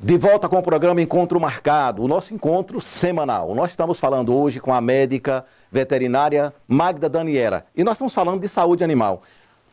De volta com o programa Encontro Marcado, o nosso encontro semanal. Nós estamos falando hoje com a médica veterinária Magda Daniela e nós estamos falando de saúde animal.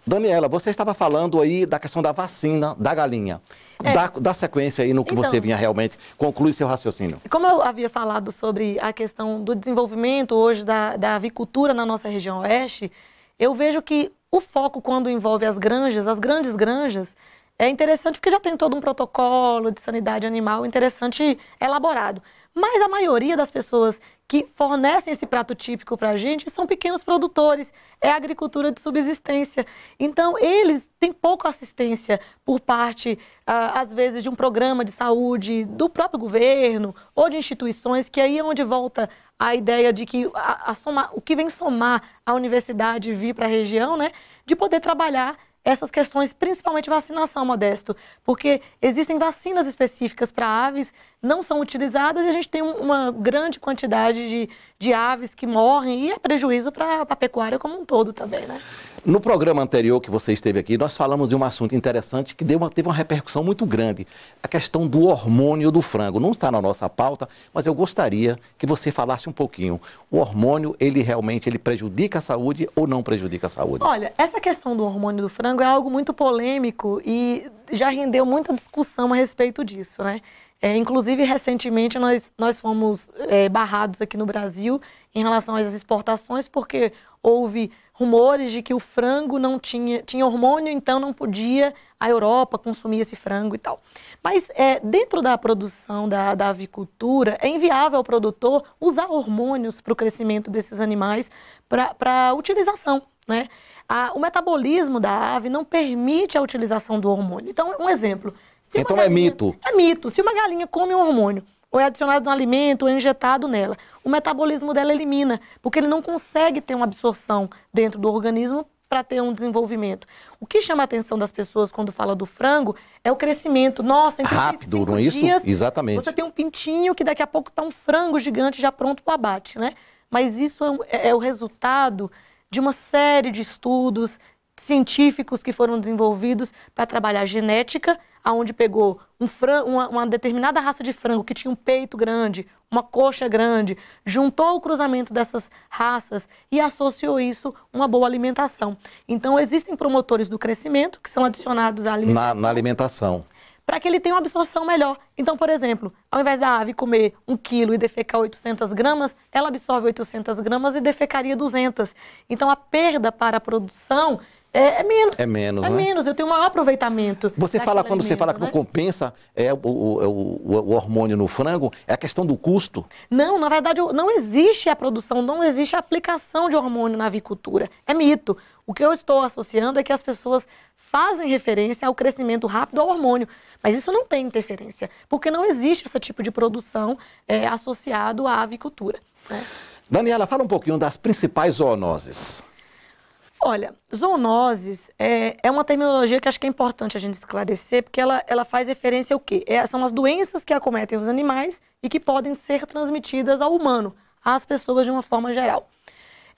Daniela, você estava falando aí da questão da vacina da galinha. É. Dá, dá, sequência aí no que então, você vinha realmente. Conclui seu raciocínio. Como eu havia falado sobre a questão do desenvolvimento hoje da, da avicultura na nossa região oeste, eu vejo que o foco quando envolve as granjas, as grandes granjas, é interessante porque já tem todo um protocolo de sanidade animal interessante elaborado. Mas a maioria das pessoas que fornecem esse prato típico para a gente são pequenos produtores, é agricultura de subsistência. Então, eles têm pouca assistência por parte, ah, às vezes, de um programa de saúde do próprio governo ou de instituições, que aí é onde volta a ideia de que a, a o que vem somar a universidade vir para a região, né, de poder trabalhar essas questões, principalmente vacinação, Modesto, porque existem vacinas específicas para aves não são utilizadas e a gente tem uma grande quantidade de, de aves que morrem e é prejuízo para a pecuária como um todo também, né? No programa anterior que você esteve aqui, nós falamos de um assunto interessante que deu uma, teve uma repercussão muito grande, a questão do hormônio do frango. Não está na nossa pauta, mas eu gostaria que você falasse um pouquinho. O hormônio, ele realmente ele prejudica a saúde ou não prejudica a saúde? Olha, essa questão do hormônio do frango é algo muito polêmico e já rendeu muita discussão a respeito disso, né? É, inclusive, recentemente, nós, nós fomos é, barrados aqui no Brasil em relação às exportações, porque houve rumores de que o frango não tinha, tinha hormônio, então não podia a Europa consumir esse frango e tal. Mas é, dentro da produção da, da avicultura, é inviável ao produtor usar hormônios para o crescimento desses animais para utilização. Né? A, o metabolismo da ave não permite a utilização do hormônio. Então, um exemplo, então é galinha, é mito. É mito. Se uma galinha come um hormônio, ou é adicionado no alimento, ou é injetado nela, o metabolismo dela elimina, porque ele não consegue ter uma absorção dentro do organismo para ter um desenvolvimento. O que chama a atenção das pessoas quando fala do frango é o crescimento. Nossa, em então, rápido, não é isso? Exatamente. Você tem um pintinho que daqui a pouco está um frango gigante já pronto para abate, né? Mas isso é, é, é o resultado de uma série de estudos científicos que foram desenvolvidos para trabalhar genética, aonde pegou um frango, uma, uma, determinada raça de frango que tinha um peito grande, uma coxa grande, juntou o cruzamento dessas raças e associou isso a uma boa alimentação. Então, existem promotores do crescimento que são adicionados à alimentação. Na, na alimentação. Para que ele tenha uma absorção melhor. Então, por exemplo, ao invés da ave comer 1 quilo e defecar 800 gramas, ela absorve 800 gramas e defecaria 200. Então, a perda para a produção é, é, menos. É menos. É né? menos, eu tenho um maior aproveitamento. Você é fala, é quando alimento, você fala que né? não compensa é, o, é o, o, o, hormônio no frango, é a questão do custo? Não, na verdade, não existe a produção, não existe a aplicação de hormônio na avicultura. É mito. O que eu estou associando é que as pessoas fazem referência ao crescimento rápido ao hormônio, mas isso não tem interferência, porque não existe esse tipo de produção é, associado à avicultura. Né? Daniela, fala um pouquinho das principais zoonoses. Olha, zoonoses é, é, uma terminologia que acho que é importante a gente esclarecer, porque ela, ela faz referência ao quê? É, são as doenças que acometem os animais e que podem ser transmitidas ao humano, às pessoas de uma forma geral.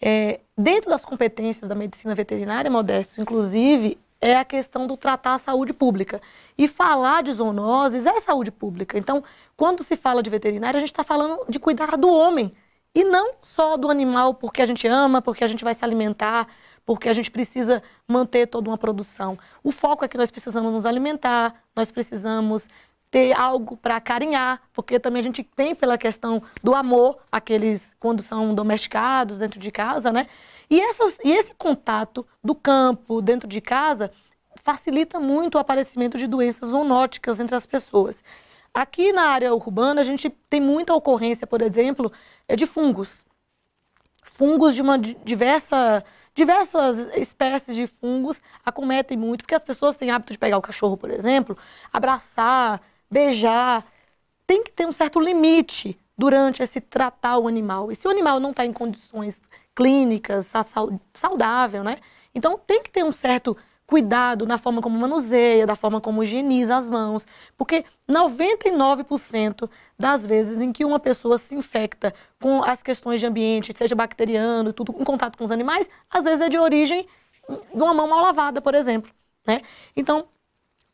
É, dentro das competências da medicina veterinária, Modesto, inclusive, é a questão do tratar a saúde pública. E falar de zoonoses é saúde pública. Então, quando se fala de veterinária, a gente está falando de cuidar do homem. E não só do animal porque a gente ama, porque a gente vai se alimentar, porque a gente precisa manter toda uma produção. O foco é que nós precisamos nos alimentar, nós precisamos ter algo para carinhar, porque também a gente tem pela questão do amor, aqueles quando são domesticados dentro de casa, né? E, essas, e esse contato do campo dentro de casa facilita muito o aparecimento de doenças zoonóticas entre as pessoas. Aqui na área urbana, a gente tem muita ocorrência, por exemplo, é de fungos fungos de uma diversa diversas espécies de fungos acometem muito, porque as pessoas têm hábito de pegar o cachorro, por exemplo, abraçar, beijar. Tem que ter um certo limite durante esse tratar o animal. E se o animal não está em condições clínicas, saudável, né? Então tem que ter um certo cuidado na forma como manuseia, da forma como higieniza as mãos, porque 99% das vezes em que uma pessoa se infecta com as questões de ambiente, seja bacteriano, tudo em contato com os animais, às vezes é de origem de uma mão mal lavada, por exemplo, né? Então,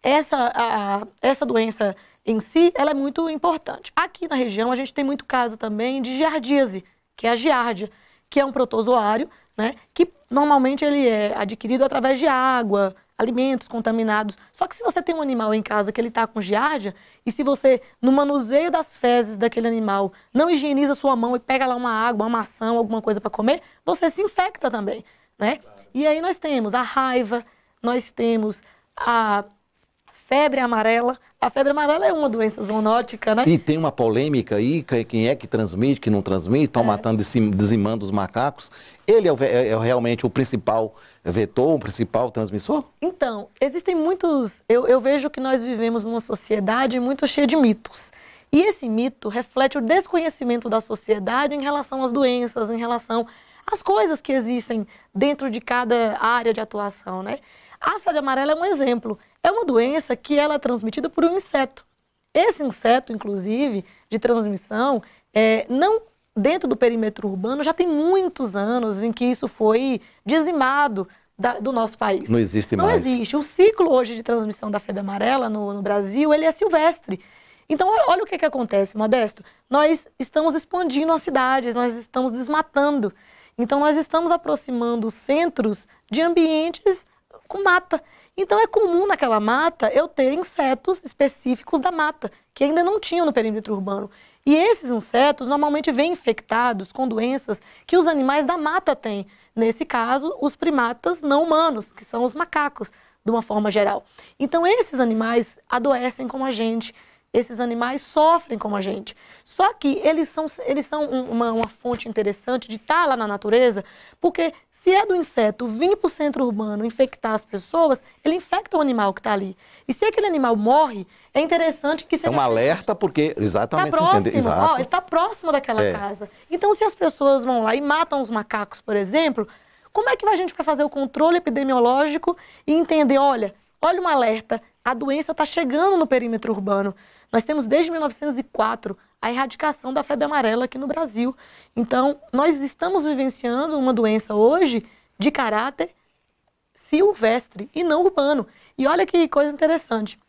essa a, essa doença em si, ela é muito importante. Aqui na região a gente tem muito caso também de giardíase, que é a giardia, que é um protozoário né? Que normalmente ele é adquirido através de água, alimentos contaminados. Só que se você tem um animal em casa que ele está com giardia, e se você, no manuseio das fezes daquele animal, não higieniza sua mão e pega lá uma água, uma maçã, alguma coisa para comer, você se infecta também, né? E aí nós temos a raiva, nós temos a febre amarela. A febre amarela é uma doença zoonótica, né? E tem uma polêmica aí, é quem é que transmite, quem não transmite, estão é. matando e dizimando os macacos. Ele é, é, é, realmente o principal vetor, o principal transmissor? Então, existem muitos... Eu, eu vejo que nós vivemos numa sociedade muito cheia de mitos. E esse mito reflete o desconhecimento da sociedade em relação às doenças, em relação às coisas que existem dentro de cada área de atuação, né? A febre amarela é um exemplo. É uma doença que ela é transmitida por um inseto. Esse inseto, inclusive, de transmissão, é, não dentro do perímetro urbano, já tem muitos anos em que isso foi dizimado da, do nosso país. Não existe não mais. Não existe. O ciclo hoje de transmissão da febre amarela no, no Brasil, ele é silvestre. Então, olha o que, que acontece, Modesto. Nós estamos expandindo as cidades, nós estamos desmatando. Então, nós estamos aproximando os centros de ambientes com mata. Então é comum naquela mata eu ter insetos específicos da mata, que ainda não tinham no perímetro urbano. E esses insetos normalmente vêm infectados com doenças que os animais da mata têm. Nesse caso, os primatas não humanos, que são os macacos, de uma forma geral. Então esses animais adoecem como a gente. Esses animais sofrem como a gente. Só que eles são, eles são uma, uma fonte interessante de estar lá na natureza, porque se é do inseto vir para o centro urbano infectar as pessoas, ele infecta o animal que está ali. E se aquele animal morre, é interessante que então, seja. É um alerta, porque. Exatamente, tá próximo, Exato. Ó, ele está próximo daquela é. casa. Então, se as pessoas vão lá e matam os macacos, por exemplo, como é que a gente vai fazer o controle epidemiológico e entender, olha, olha um alerta, a doença está chegando no perímetro urbano. Nós temos desde 1904 a erradicação da febre amarela aqui no Brasil. Então, nós estamos vivenciando uma doença hoje de caráter silvestre e não urbano. E olha que coisa interessante.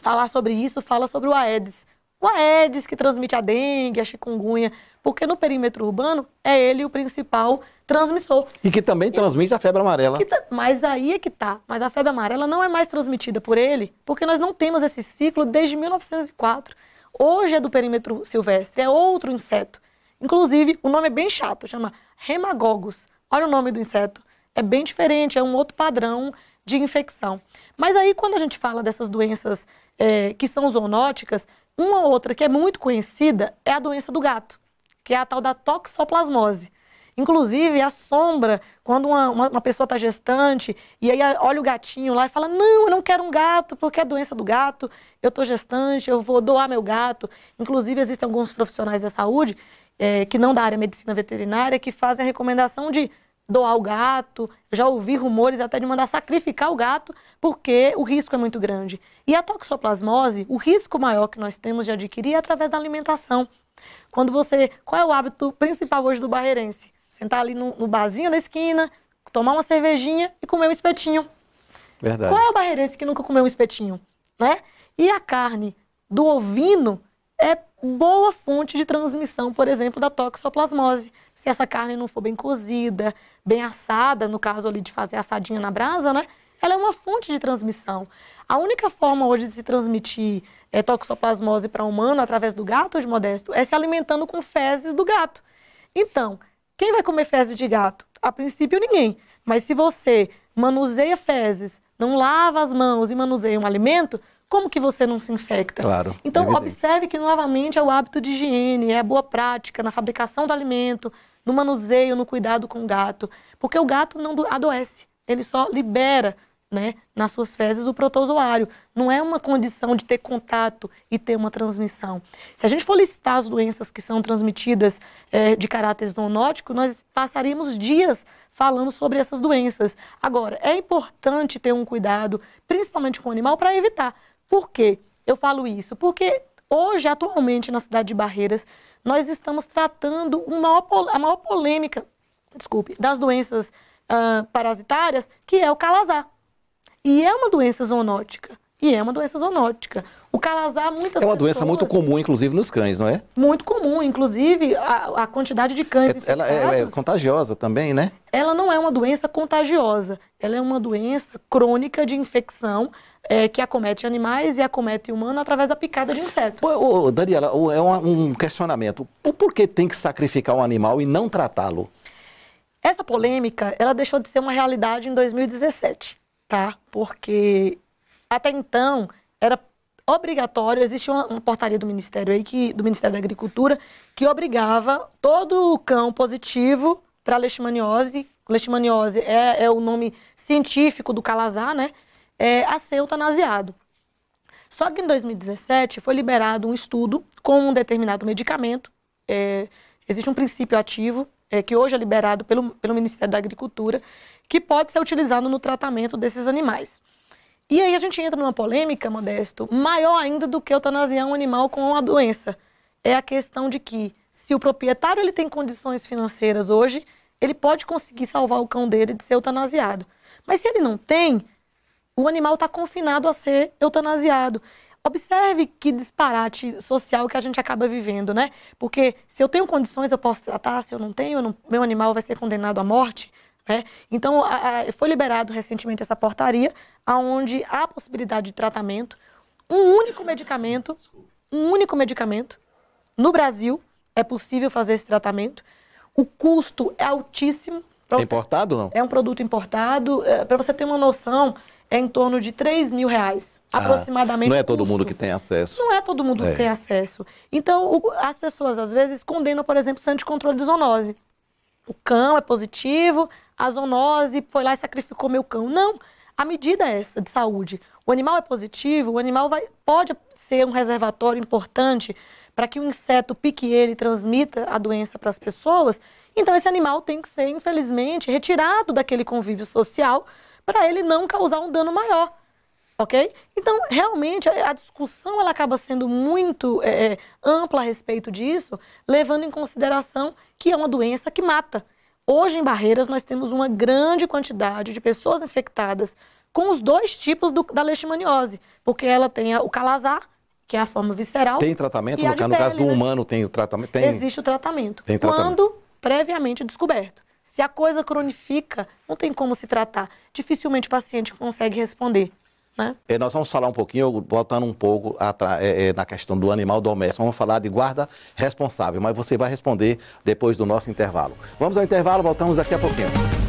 Falar sobre isso fala sobre o Aedes. O Aedes que transmite a dengue, a chikungunya, porque no perímetro urbano é ele o principal transmissor. E que também transmite e, a febre amarela. mas aí é que tá. Mas a febre amarela não é mais transmitida por ele, porque nós não temos esse ciclo desde 1904. Hoje é do perímetro silvestre, é outro inseto. Inclusive, o nome é bem chato, chama remagogos. Olha o nome do inseto. É bem diferente, é um outro padrão de infecção. Mas aí, quando a gente fala dessas doenças é, que são zoonóticas, uma outra que é muito conhecida é a doença do gato, que é a tal da toxoplasmose. Inclusive, a sombra quando uma, uma, uma pessoa está gestante e aí olha o gatinho lá e fala: Não, eu não quero um gato, porque é doença do gato, eu estou gestante, eu vou doar meu gato. Inclusive, existem alguns profissionais da saúde é, que não da área medicina veterinária que fazem a recomendação de doar o gato. Já ouvi rumores até de mandar sacrificar o gato, porque o risco é muito grande. E a toxoplasmose, o risco maior que nós temos de adquirir é através da alimentação. Quando você, qual é o hábito principal hoje do barreirense? sentar ali no, no barzinho da esquina, tomar uma cervejinha e comer um espetinho. Verdade. Qual é o barreirense que nunca comeu um espetinho, né? E a carne do ovino é boa fonte de transmissão, por exemplo, da toxoplasmose. Se essa carne não for bem cozida, bem assada, no caso ali de fazer assadinha na brasa, né? Ela é uma fonte de transmissão. A única forma hoje de se transmitir é, toxoplasmose para humano através do gato, de modesto, é se alimentando com fezes do gato. Então, quem vai comer fezes de gato? A princípio, ninguém. Mas se você manuseia fezes, não lava as mãos e manuseia um alimento, como que você não se infecta? Claro. É então, evidente. observe que, novamente, é o hábito de higiene, é a boa prática na fabricação do alimento, no manuseio, no cuidado com o gato. Porque o gato não adoece, ele só libera né, nas suas fezes o protozoário. Não é uma condição de ter contato e ter uma transmissão. Se a gente for listar as doenças que são transmitidas é, de caráter zoonótico, nós passaríamos dias falando sobre essas doenças. Agora, é importante ter um cuidado, principalmente com o animal, para evitar. Por quê? Eu falo isso porque hoje, atualmente, na cidade de Barreiras, nós estamos tratando uma, a maior polêmica, desculpe, das doenças uh, parasitárias, que é o calazar. E é uma doença zoonótica. E é uma doença zoonótica. O calazar, muitas É uma pessoas, doença muito comum, inclusive, nos cães, não é? Muito comum, inclusive, a, a quantidade de cães. É, ela é, é, contagiosa também, né? Ela não é uma doença contagiosa. Ela é uma doença crônica de infecção é, que acomete animais e acomete humano através da picada de inseto. Pô, ô, Daniela, é um, um questionamento. Por que tem que sacrificar um animal e não tratá-lo? Essa polêmica, ela deixou de ser uma realidade em 2017 tá? Porque até então era obrigatório, existe uma, uma, portaria do Ministério aí, que, do Ministério da Agricultura, que obrigava todo o cão positivo para leishmaniose, leishmaniose é, é, o nome científico do calazar, né? É, a ser eutanasiado. Só que em 2017 foi liberado um estudo com um determinado medicamento, é, existe um princípio ativo, é, que hoje é liberado pelo, pelo Ministério da Agricultura, que pode ser utilizado no tratamento desses animais. E aí a gente entra numa polêmica, Modesto, maior ainda do que eutanasiar é um animal com uma doença. É a questão de que, se o proprietário ele tem condições financeiras hoje, ele pode conseguir salvar o cão dele de ser eutanasiado. Mas se ele não tem, o animal está confinado a ser eutanasiado. Observe que disparate social que a gente acaba vivendo, né? Porque se eu tenho condições, eu posso tratar, se eu não tenho, eu não, meu animal vai ser condenado à morte. Né? Então, a, a, foi liberado recentemente essa portaria, onde há possibilidade de tratamento. Um único medicamento, um único medicamento, no Brasil, é possível fazer esse tratamento. O custo é altíssimo. É importado não? É um produto importado. É, Para você ter uma noção, é em torno de 3 mil reais, ah, aproximadamente. Não é todo custo. mundo que tem acesso. Não é todo mundo é. que tem acesso. Então, o, as pessoas, às vezes, condenam, por exemplo, o controle de zoonose. O cão é positivo, a zoonose foi lá e sacrificou meu cão. Não, a medida é essa de saúde. O animal é positivo, o animal vai, pode ser um reservatório importante para que o inseto pique ele e transmita a doença para as pessoas. Então, esse animal tem que ser, infelizmente, retirado daquele convívio social para ele não causar um dano maior. Ok? Então, realmente, a discussão ela acaba sendo muito é, ampla a respeito disso, levando em consideração que é uma doença que mata. Hoje em Barreiras nós temos uma grande quantidade de pessoas infectadas com os dois tipos do, da leishmaniose, porque ela tem o calazar, que é a forma visceral. Tem tratamento? No, pele, no, caso do né? humano tem o tratamento? Tem... Existe o tratamento. Tem tratamento. Quando previamente descoberto. Se a coisa cronifica, não tem como se tratar. Dificilmente o paciente consegue responder. Né? nós vamos falar um pouquinho, voltando um pouco é, é, na questão do animal doméstico, vamos falar de guarda responsável, mas você vai responder depois do nosso intervalo. Vamos ao intervalo, voltamos daqui a pouquinho.